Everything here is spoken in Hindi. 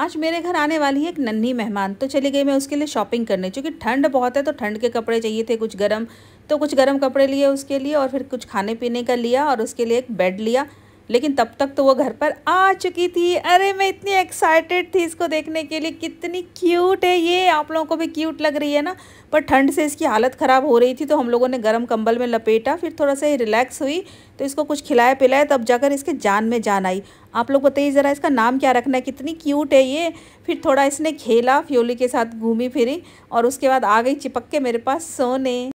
आज मेरे घर आने वाली है एक नन्ही मेहमान तो चली गई मैं उसके लिए शॉपिंग करने क्योंकि ठंड बहुत है तो ठंड के कपड़े चाहिए थे कुछ गर्म तो कुछ गर्म कपड़े लिए उसके लिए और फिर कुछ खाने पीने का लिया और उसके लिए एक बेड लिया लेकिन तब तक तो वो घर पर आ चुकी थी अरे मैं इतनी एक्साइटेड थी इसको देखने के लिए कितनी क्यूट है ये आप लोगों को भी क्यूट लग रही है ना पर ठंड से इसकी हालत ख़राब हो रही थी तो हम लोगों ने गर्म कंबल में लपेटा फिर थोड़ा सा रिलैक्स हुई तो इसको कुछ खिलाया पिलाया तब जाकर इसके जान में जान आई आप लोग बताइए ज़रा इसका नाम क्या रखना है कितनी क्यूट है ये फिर थोड़ा इसने खेला फ्योली के साथ घूमी फिरी और उसके बाद आ गई चिपक के मेरे पास सोने